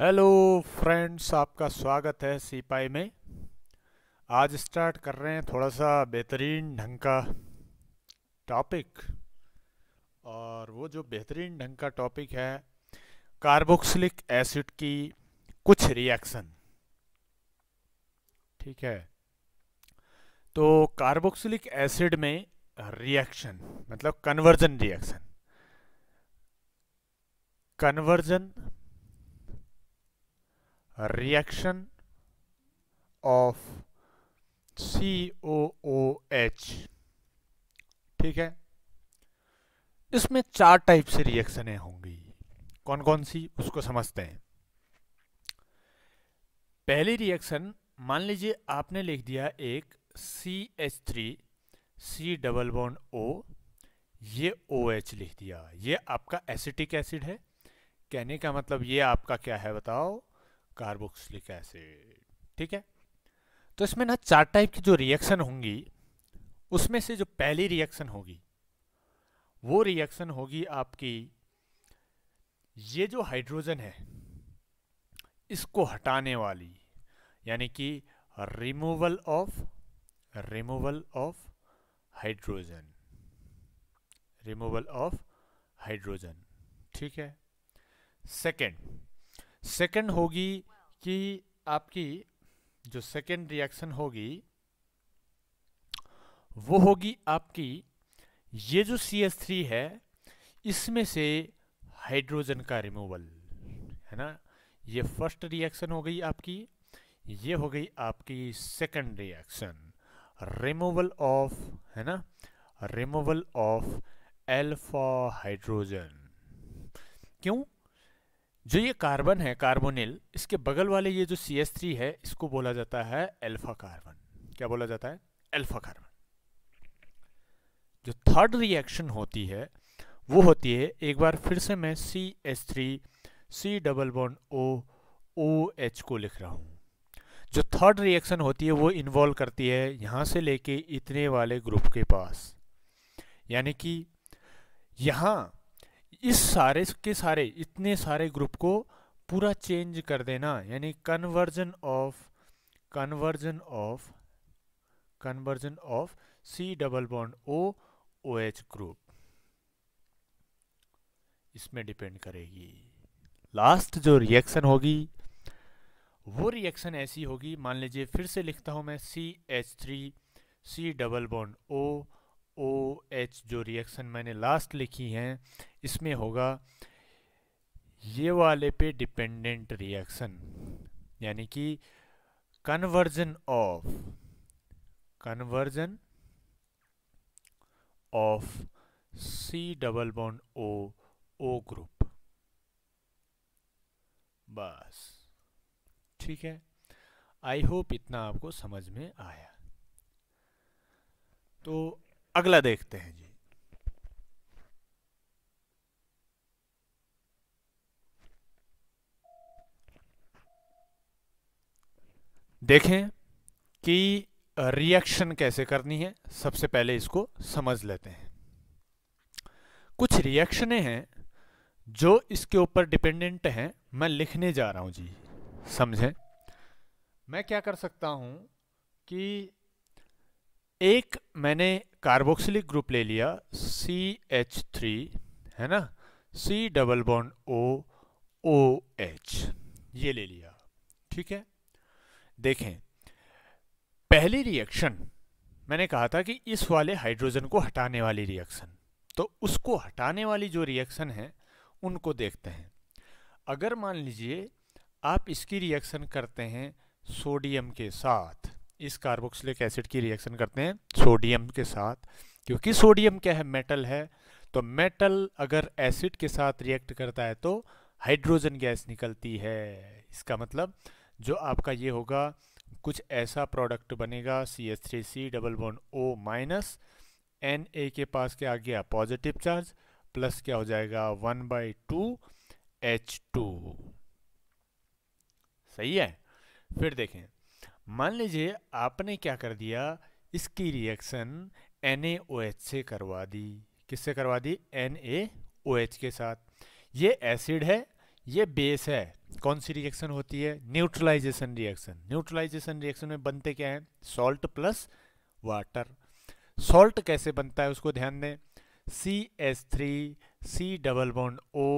hello friends आपका स्वागत है सिपाही में आज स्टार्ट कर रहे हैं थोड़ा सा बेहतरीन ढंग का टॉपिक और वो जो बेहतरीन ढंग का टॉपिक है कार्बोक्सिलिक एसिड की कुछ रिएक्शन ठीक है तो कार्बोक्सिलिक एसिड में रिएक्शन मतलब conversion reaction conversion reaction of COOH ठीक है इसमें चार टाइप से रिएक्शनें होंगी कौन कौन सी उसको समझते हैं पहली रिएक्शन मान लीजिए आपने लिख दिया एक C H three C double bond O ये ओ एच लिख दिया ये आपका एसिटिक एसिड है कहने का मतलब ये आपका क्या है बताओ कार्बोक्सिलिक एसिड ठीक है तो इसमें ना चार टाइप की जो रिएक्शन होंगी उसमें से जो पहली रिएक्शन होगी वो रिएक्शन होगी आपकी ये जो हाइड्रोजन है इसको हटाने वाली यानी कि removal of removal of hydrogen removal of hydrogen ठीक है सेकंड सेकंड होगी कि आपकी जो सेकंड रिएक्शन होगी वो होगी आपकी ये जो सी एस थ्री है इसमें से हाइड्रोजन का रिमूवल है ना ये फर्स्ट रिएक्शन हो गई आपकी ये हो गई आपकी सेकंड रिएक्शन रिमूवल ऑफ है ना रिमूवल ऑफ एल्फा हाइड्रोजन क्यों जो ये कार्बन है कार्बोनिल इसके बगल वाले ये जो सी एस थ्री है इसको बोला जाता है एल्फा कार्बन क्या बोला जाता है एल्फा कार्बन जो थर्ड रिएक्शन होती है वो होती है एक बार फिर से मैं C S three C double bond O O H को लिख रहा हूँ जो थर्ड रिएक्शन होती है वो इन्वॉल्व करती है यहाँ से लेके इतने वाले ग्रुप के पास यानी कि यहाँ इस सारे के सारे इतने सारे ग्रुप को पूरा चेंज कर देना यानी conversion of conversion of conversion of C double bond O O H group इसमें डिपेंड करेगी लास्ट जो रिएक्शन होगी वो रिएक्शन ऐसी होगी मान लीजिए फिर से लिखता हूं मैं C H three C double bond O O H जो रिएक्शन मैंने लास्ट लिखी हैं इसमें होगा ये वाले पे डिपेंडेंट रिएक्शन यानी कि conversion of conversion of C double bond O O group बस ठीक है आई होप इतना आपको समझ में आया तो अगला देखते हैं जी देखें कि रिएक्शन कैसे करनी है सबसे पहले इसको समझ लेते हैं कुछ रिएक्शनें हैं जो इसके ऊपर डिपेंडेंट हैं मैं लिखने जा रहा हूं जी समझें मैं क्या कर सकता हूं कि एक मैंने कार्बोक्सिलिक ग्रुप ले लिया सी एच थ्री है ना C double bond O O H ये ले लिया ठीक है देखें पहली रिएक्शन मैंने कहा था कि इस वाले हाइड्रोजन को हटाने वाली रिएक्शन तो उसको हटाने वाली जो रिएक्शन है उनको देखते हैं अगर मान लीजिए आप इसकी रिएक्शन करते हैं सोडियम के साथ इस कार्बोक्सिलिक एसिड की रिएक्शन करते हैं सोडियम के साथ क्योंकि सोडियम क्या है मेटल है तो मेटल अगर एसिड के साथ रिएक्ट करता है तो हाइड्रोजन गैस निकलती है इसका मतलब जो आपका ये होगा कुछ ऐसा प्रोडक्ट बनेगा C S three C double one O minus N A के पास क्या आ गया पॉजिटिव चार्ज प्लस क्या हो जाएगा one by two H two सही है फिर देखें मान लीजिए आपने क्या कर दिया इसकी रिएक्शन एन से करवा दी किससे करवा दी एन के साथ ये एसिड है ये बेस है कौन सी रिएक्शन होती है न्यूट्रलाइजेशन रिएक्शन न्यूट्रलाइजेशन रिएक्शन में बनते क्या हैं सॉल्ट प्लस वाटर सॉल्ट कैसे बनता है उसको ध्यान दें C S three C double bond O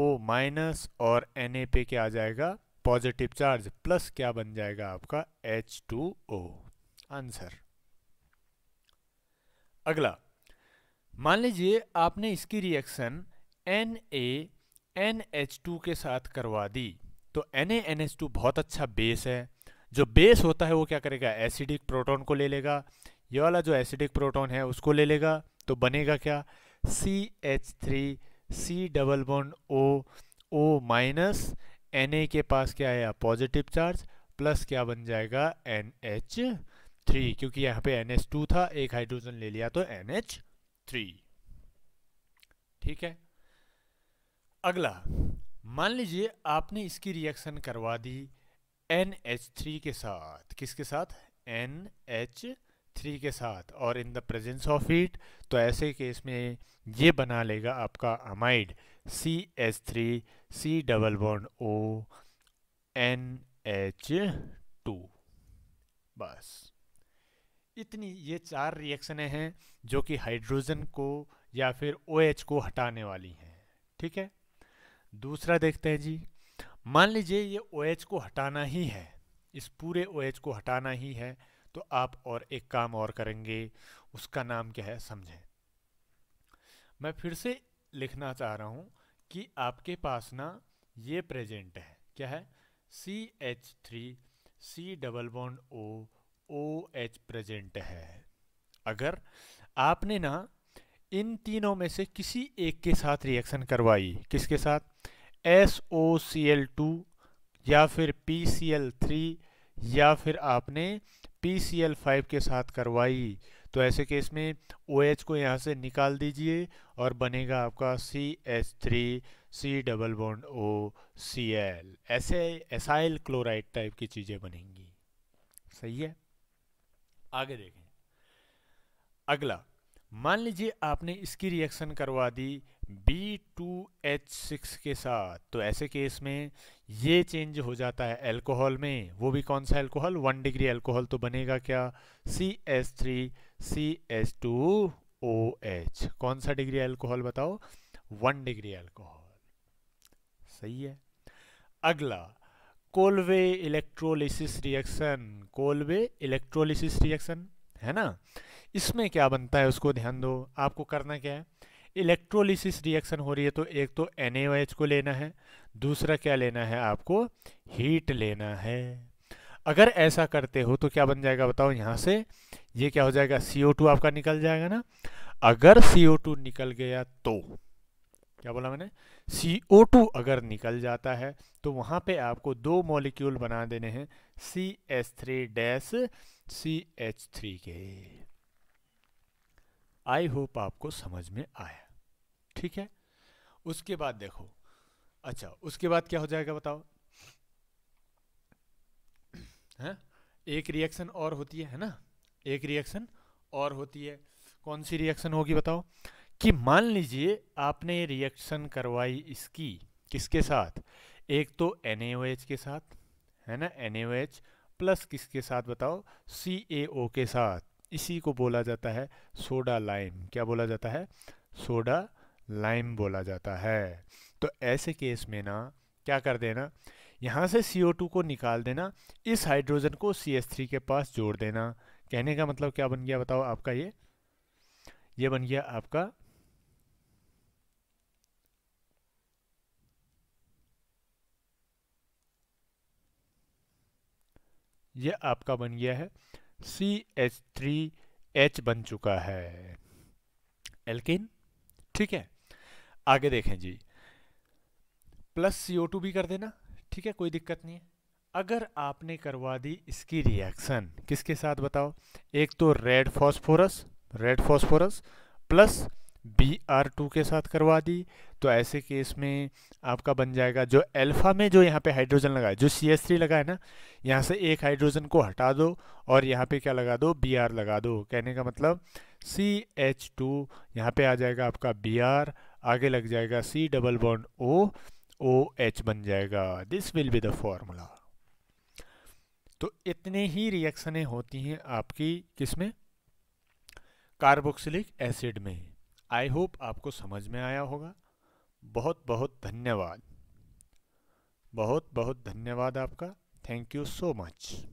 O minus और एन पे क्या आ जाएगा पॉजिटिव चार्ज प्लस क्या बन जाएगा आपका एच टू ओ आंसर अगला मान लीजिए आपने इसकी reaction N A N H two के साथ करवा दी तो N A N H two बहुत अच्छा बेस है जो बेस होता है वो क्या करेगा एसिडिक प्रोटॉन को ले लेगा ये वाला जो एसिडिक प्रोटॉन है उसको ले लेगा तो बनेगा क्या C H three C double bond O O minus N के पास क्या आया पॉजिटिव चार्ज प्लस क्या बन जाएगा एन एच थ्री क्योंकि यहाँ पे एन एच टू था एक हाइड्रोजन ले लिया तो एन एच थ्री ठीक है अगला मान लीजिए आपने इसकी रिएक्शन करवा दी एन एच थ्री के साथ किसके साथ एन एच थ्री के साथ और in the presence of heat तो ऐसे केस में ये बना लेगा आपका amide C H three C double bond O N H two बस इतनी ये चार रिएक्शनें हैं जो कि हाइड्रोजन को या फिर ओ OH को हटाने वाली हैं ठीक है दूसरा देखते हैं जी मान लीजिए ये ओ OH को हटाना ही है इस पूरे ओ OH को हटाना ही है तो आप और एक काम और करेंगे उसका नाम क्या है समझें मैं फिर से लिखना चाह रहा हूँ कि आपके पास ना ये प्रेजेंट है क्या है C H three C double bond O O H present है अगर आपने ना इन तीनों में से किसी एक के साथ रिएक्शन करवाई किसके साथ S O C L two या फिर पी सी एल थ्री या फिर आपने पी फाइव के साथ करवाई तो ऐसे केस में ओ OH को यहाँ से निकाल दीजिए और बनेगा आपका C H three C double bond O C L ऐसे एसाइल क्लोराइड टाइप की चीज़ें बनेंगी सही है आगे देखें अगला मान लीजिए आपने इसकी रिएक्शन करवा दी B2H6 के साथ तो ऐसे केस में ये चेंज हो जाता है अल्कोहल में वो भी कौन सा अल्कोहल वन डिग्री अल्कोहल तो बनेगा क्या C C three S two O H कौन सा डिग्री अल्कोहल बताओ वन डिग्री अल्कोहल सही है अगला Kolbe electrolysis reaction Kolbe electrolysis reaction है ना इसमें क्या बनता है उसको ध्यान दो आपको करना क्या है इलेक्ट्रोलिसिस रिएक्शन हो रही है तो एक तो एन को लेना है दूसरा क्या लेना है आपको हीट लेना है अगर ऐसा करते हो तो क्या बन जाएगा बताओ यहाँ से ये क्या हो जाएगा CO2 आपका निकल जाएगा ना अगर CO2 निकल गया तो क्या बोला मैंने CO2 अगर निकल जाता है तो वहाँ पे आपको दो मॉलिक्यूल बना देने हैं C H three dash C H three के आई होप आपको समझ में आया ठीक है उसके बाद देखो अच्छा उसके बाद क्या हो जाएगा बताओ है एक रिएक्शन और होती है है ना एक रिएक्शन और होती है कौन सी रिएक्शन होगी बताओ कि मान लीजिए आपने रिएक्शन करवाई इसकी किसके साथ एक तो एन के साथ है ना एन प्लस किसके साथ बताओ सी के साथ इसी को बोला जाता है सोडा लाइम क्या बोला जाता है सोडा लाइम बोला जाता है तो ऐसे केस में ना क्या कर देना यहाँ से CO2 को निकाल देना इस हाइड्रोजन को CH3 के पास जोड़ देना कहने का मतलब क्या बन गया बताओ आपका ये ये बन गया आपका ये आपका बन गया है सी एच थ्री एच बन चुका है एल्किन ठीक है आगे देखें जी प्लस सी ओ टू भी कर देना ठीक है कोई दिक्कत नहीं है अगर आपने करवा दी इसकी रिएक्शन किसके साथ बताओ एक तो red phosphorus red phosphorus plus B R two के साथ करवा दी तो ऐसे केस में आपका बन जाएगा जो अल्फ़ा में जो यहाँ पे हाइड्रोजन लगा है जो सी एस थ्री लगा है ना यहाँ से एक हाइड्रोजन को हटा दो और यहाँ पे क्या लगा दो बी आर लगा दो कहने का मतलब सी एच टू यहाँ पे आ जाएगा आपका बी आर आगे लग जाएगा C double bond O O H बन जाएगा this will be the formula तो इतने ही रिएक्शनें होती हैं आपकी किसमें कार्बोक्सिलिक एसिड में आई होप आपको समझ में आया होगा बहुत बहुत धन्यवाद बहुत बहुत धन्यवाद आपका थैंक यू सो मच